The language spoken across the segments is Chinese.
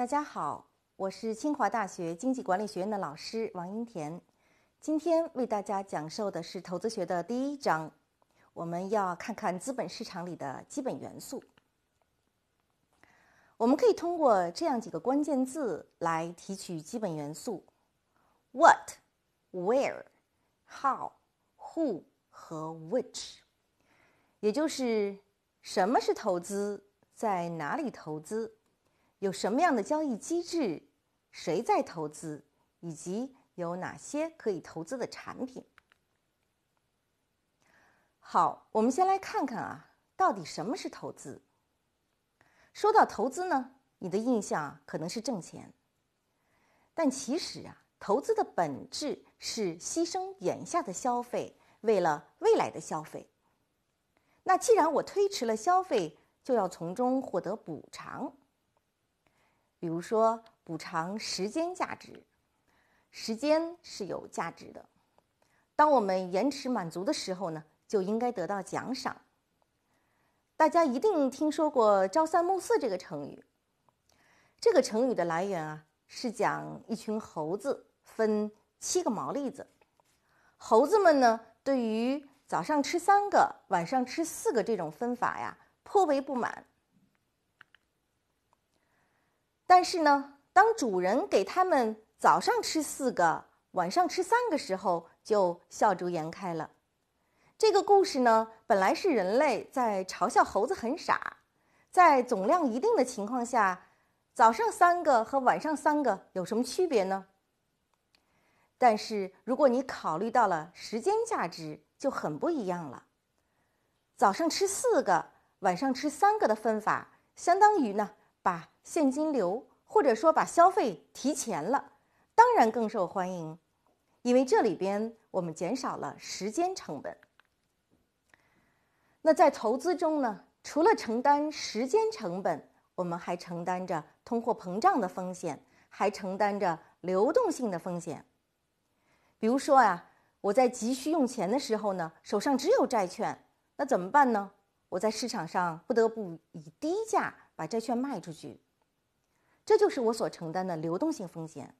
大家好，我是清华大学经济管理学院的老师王英田，今天为大家讲授的是投资学的第一章，我们要看看资本市场里的基本元素。我们可以通过这样几个关键字来提取基本元素：what、where、how、who 和 which，也就是什么是投资，在哪里投资。有什么样的交易机制？谁在投资？以及有哪些可以投资的产品？好，我们先来看看啊，到底什么是投资？说到投资呢，你的印象可能是挣钱。但其实啊，投资的本质是牺牲眼下的消费，为了未来的消费。那既然我推迟了消费，就要从中获得补偿。比如说，补偿时间价值，时间是有价值的。当我们延迟满足的时候呢，就应该得到奖赏。大家一定听说过“朝三暮四”这个成语。这个成语的来源啊，是讲一群猴子分七个毛栗子，猴子们呢，对于早上吃三个，晚上吃四个这种分法呀，颇为不满。但是呢，当主人给他们早上吃四个，晚上吃三个时候，就笑逐颜开了。这个故事呢，本来是人类在嘲笑猴子很傻。在总量一定的情况下，早上三个和晚上三个有什么区别呢？但是如果你考虑到了时间价值，就很不一样了。早上吃四个，晚上吃三个的分法，相当于呢？把现金流或者说把消费提前了，当然更受欢迎，因为这里边我们减少了时间成本。那在投资中呢，除了承担时间成本，我们还承担着通货膨胀的风险，还承担着流动性的风险。比如说啊，我在急需用钱的时候呢，手上只有债券，那怎么办呢？我在市场上不得不以低价。把债券卖出去，这就是我所承担的流动性风险。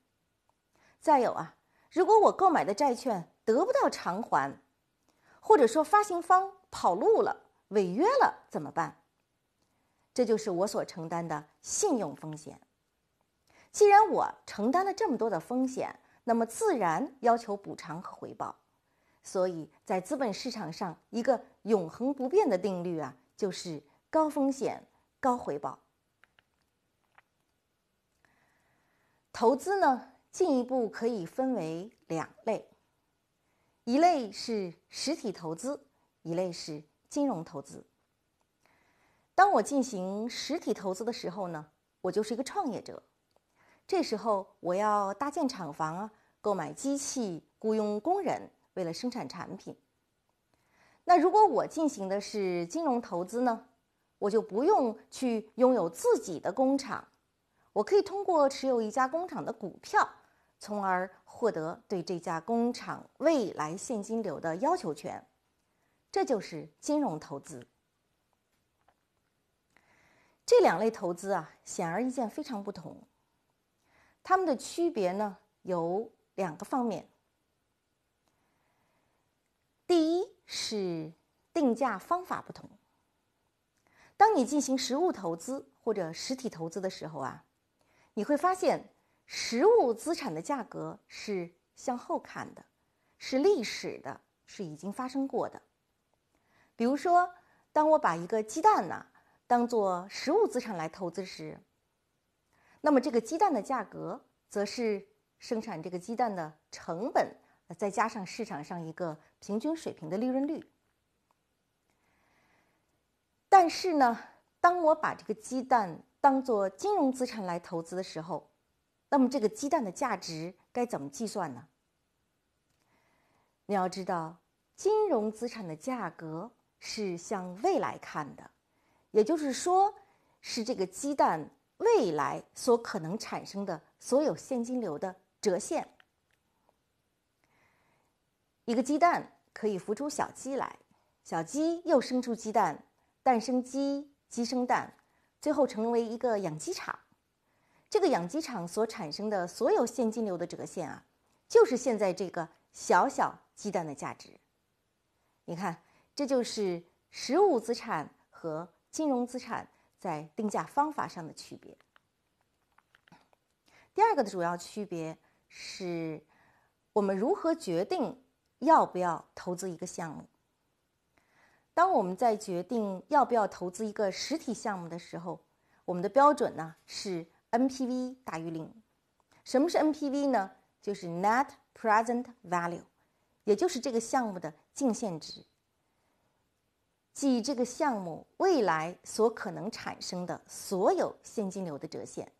再有啊，如果我购买的债券得不到偿还，或者说发行方跑路了、违约了，怎么办？这就是我所承担的信用风险。既然我承担了这么多的风险，那么自然要求补偿和回报。所以在资本市场上，一个永恒不变的定律啊，就是高风险。高回报。投资呢，进一步可以分为两类，一类是实体投资，一类是金融投资。当我进行实体投资的时候呢，我就是一个创业者，这时候我要搭建厂房啊，购买机器，雇佣工人，为了生产产品。那如果我进行的是金融投资呢？我就不用去拥有自己的工厂，我可以通过持有一家工厂的股票，从而获得对这家工厂未来现金流的要求权。这就是金融投资。这两类投资啊，显而易见非常不同。它们的区别呢，有两个方面。第一是定价方法不同。当你进行实物投资或者实体投资的时候啊，你会发现实物资产的价格是向后看的，是历史的，是已经发生过的。比如说，当我把一个鸡蛋呢当做实物资产来投资时，那么这个鸡蛋的价格则是生产这个鸡蛋的成本再加上市场上一个平均水平的利润率。但是呢，当我把这个鸡蛋当作金融资产来投资的时候，那么这个鸡蛋的价值该怎么计算呢？你要知道，金融资产的价格是向未来看的，也就是说，是这个鸡蛋未来所可能产生的所有现金流的折现。一个鸡蛋可以孵出小鸡来，小鸡又生出鸡蛋。蛋生鸡，鸡生蛋，最后成为一个养鸡场。这个养鸡场所产生的所有现金流的折现啊，就是现在这个小小鸡蛋的价值。你看，这就是实物资产和金融资产在定价方法上的区别。第二个的主要区别是我们如何决定要不要投资一个项目。当我们在决定要不要投资一个实体项目的时候，我们的标准呢是 NPV 大于零。什么是 NPV 呢？就是 Net Present Value，也就是这个项目的净现值，即这个项目未来所可能产生的所有现金流的折现。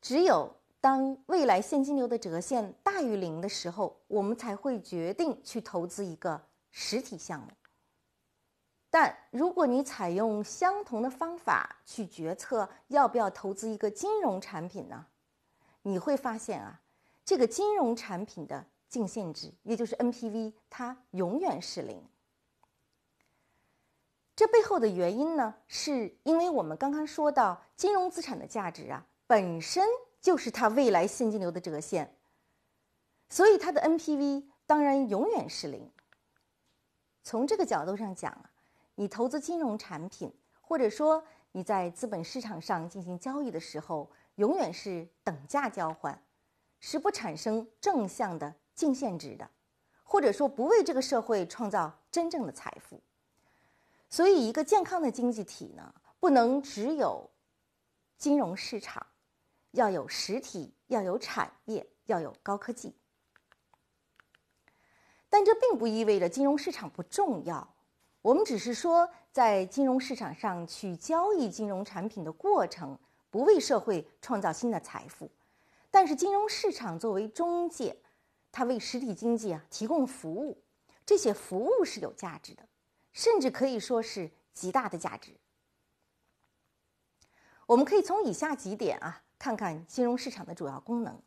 只有当未来现金流的折现大于零的时候，我们才会决定去投资一个实体项目。但如果你采用相同的方法去决策要不要投资一个金融产品呢？你会发现啊，这个金融产品的净现值，也就是 NPV，它永远是零。这背后的原因呢，是因为我们刚刚说到金融资产的价值啊，本身就是它未来现金流的折现，所以它的 NPV 当然永远是零。从这个角度上讲啊。你投资金融产品，或者说你在资本市场上进行交易的时候，永远是等价交换，是不产生正向的净现值的，或者说不为这个社会创造真正的财富。所以，一个健康的经济体呢，不能只有金融市场，要有实体，要有产业，要有高科技。但这并不意味着金融市场不重要。我们只是说，在金融市场上去交易金融产品的过程，不为社会创造新的财富。但是，金融市场作为中介，它为实体经济啊提供服务，这些服务是有价值的，甚至可以说是极大的价值。我们可以从以下几点啊，看看金融市场的主要功能。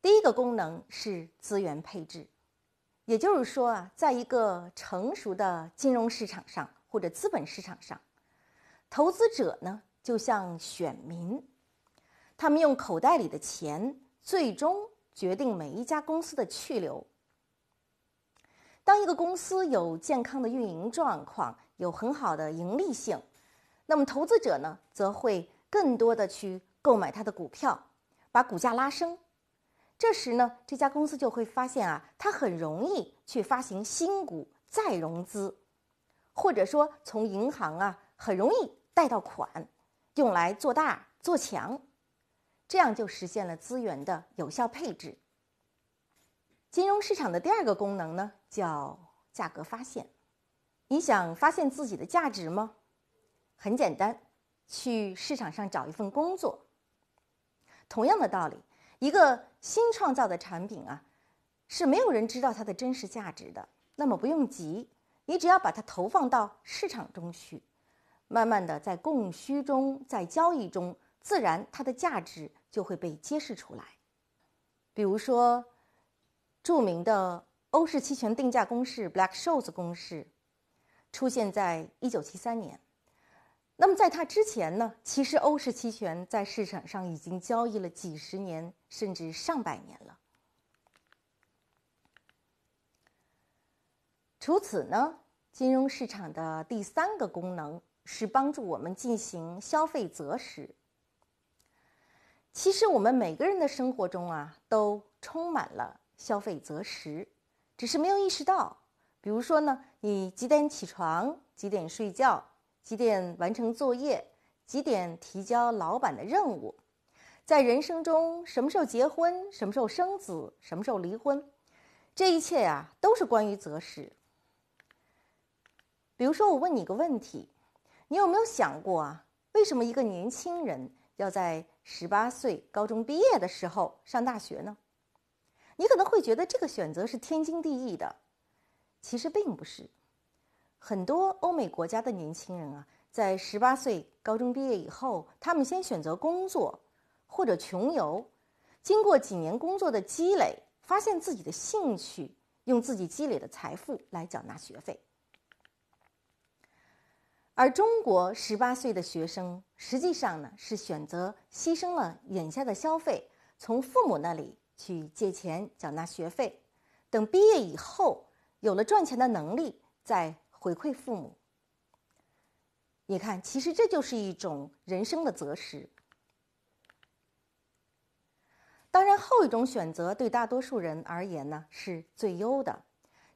第一个功能是资源配置。也就是说啊，在一个成熟的金融市场上或者资本市场上，投资者呢就像选民，他们用口袋里的钱最终决定每一家公司的去留。当一个公司有健康的运营状况，有很好的盈利性，那么投资者呢则会更多的去购买它的股票，把股价拉升。这时呢，这家公司就会发现啊，它很容易去发行新股再融资，或者说从银行啊很容易贷到款，用来做大做强，这样就实现了资源的有效配置。金融市场的第二个功能呢，叫价格发现。你想发现自己的价值吗？很简单，去市场上找一份工作。同样的道理。一个新创造的产品啊，是没有人知道它的真实价值的。那么不用急，你只要把它投放到市场中去，慢慢的在供需中、在交易中，自然它的价值就会被揭示出来。比如说，著名的欧式期权定价公式 Black-Scholes 公式，出现在一九七三年。那么，在它之前呢，其实欧式期权在市场上已经交易了几十年，甚至上百年了。除此呢，金融市场的第三个功能是帮助我们进行消费择时。其实我们每个人的生活中啊，都充满了消费择时，只是没有意识到。比如说呢，你几点起床，几点睡觉。几点完成作业？几点提交老板的任务？在人生中，什么时候结婚？什么时候生子？什么时候离婚？这一切呀，都是关于择时。比如说，我问你个问题：你有没有想过啊，为什么一个年轻人要在十八岁高中毕业的时候上大学呢？你可能会觉得这个选择是天经地义的，其实并不是。很多欧美国家的年轻人啊，在十八岁高中毕业以后，他们先选择工作，或者穷游，经过几年工作的积累，发现自己的兴趣，用自己积累的财富来缴纳学费。而中国十八岁的学生，实际上呢是选择牺牲了眼下的消费，从父母那里去借钱缴纳学费，等毕业以后有了赚钱的能力再。回馈父母，你看，其实这就是一种人生的择时。当然，后一种选择对大多数人而言呢是最优的。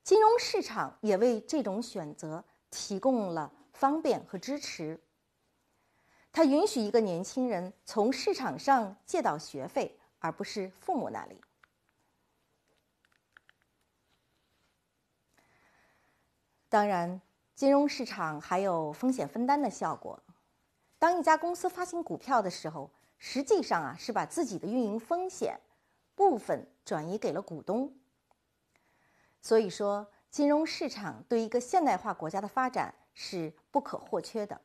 金融市场也为这种选择提供了方便和支持。它允许一个年轻人从市场上借到学费，而不是父母那里。当然，金融市场还有风险分担的效果。当一家公司发行股票的时候，实际上啊是把自己的运营风险部分转移给了股东。所以说，金融市场对一个现代化国家的发展是不可或缺的。